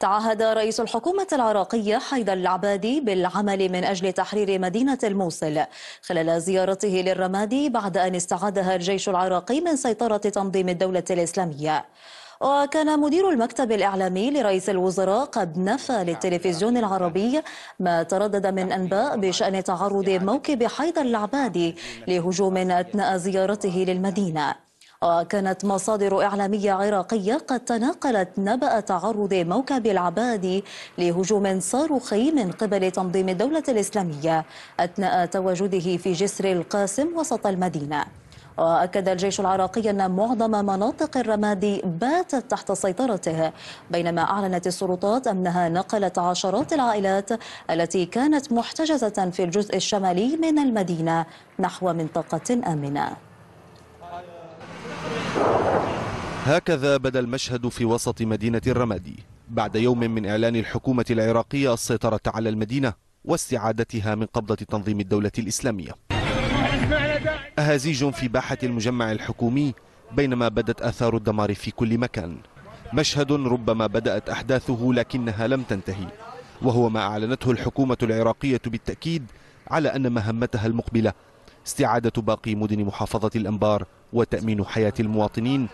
تعهد رئيس الحكومة العراقية حيدر العبادي بالعمل من أجل تحرير مدينة الموصل خلال زيارته للرمادي بعد أن استعادها الجيش العراقي من سيطرة تنظيم الدولة الإسلامية وكان مدير المكتب الإعلامي لرئيس الوزراء قد نفى للتلفزيون العربي ما تردد من أنباء بشأن تعرض موكب حيدر العبادي لهجوم أثناء زيارته للمدينة وكانت مصادر إعلامية عراقية قد تناقلت نبأ تعرض موكب العبادي لهجوم صاروخي من قبل تنظيم الدولة الإسلامية أثناء تواجده في جسر القاسم وسط المدينة وأكد الجيش العراقي أن معظم مناطق الرمادي باتت تحت سيطرته بينما أعلنت السلطات أنها نقلت عشرات العائلات التي كانت محتجزة في الجزء الشمالي من المدينة نحو منطقة آمنة هكذا بدا المشهد في وسط مدينة الرمادي بعد يوم من إعلان الحكومة العراقية السيطرة على المدينة واستعادتها من قبضة تنظيم الدولة الإسلامية أهازيج في باحة المجمع الحكومي بينما بدت آثار الدمار في كل مكان مشهد ربما بدأت أحداثه لكنها لم تنتهي وهو ما أعلنته الحكومة العراقية بالتأكيد على أن مهمتها المقبلة استعادة باقي مدن محافظة الأنبار وتأمين حياة المواطنين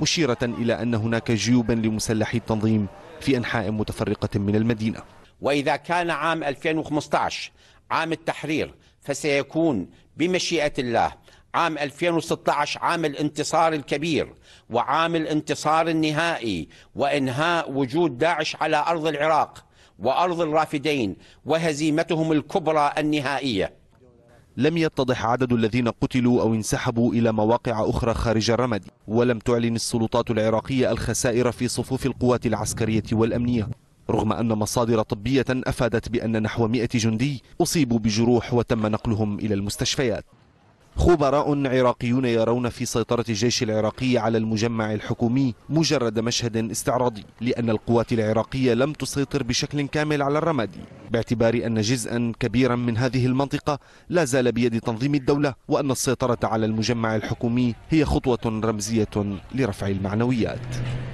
مشيرة إلى أن هناك جيوبا لمسلحي التنظيم في أنحاء متفرقة من المدينة وإذا كان عام 2015 عام التحرير فسيكون بمشيئة الله عام 2016 عام الانتصار الكبير وعام الانتصار النهائي وإنهاء وجود داعش على أرض العراق وأرض الرافدين وهزيمتهم الكبرى النهائية لم يتضح عدد الذين قتلوا أو انسحبوا إلى مواقع أخرى خارج الرمد ولم تعلن السلطات العراقية الخسائر في صفوف القوات العسكرية والأمنية رغم أن مصادر طبية أفادت بأن نحو 100 جندي أصيبوا بجروح وتم نقلهم إلى المستشفيات خبراء عراقيون يرون في سيطرة الجيش العراقي على المجمع الحكومي مجرد مشهد استعراضي لأن القوات العراقية لم تسيطر بشكل كامل على الرمادي باعتبار أن جزءا كبيرا من هذه المنطقة لا زال بيد تنظيم الدولة وأن السيطرة على المجمع الحكومي هي خطوة رمزية لرفع المعنويات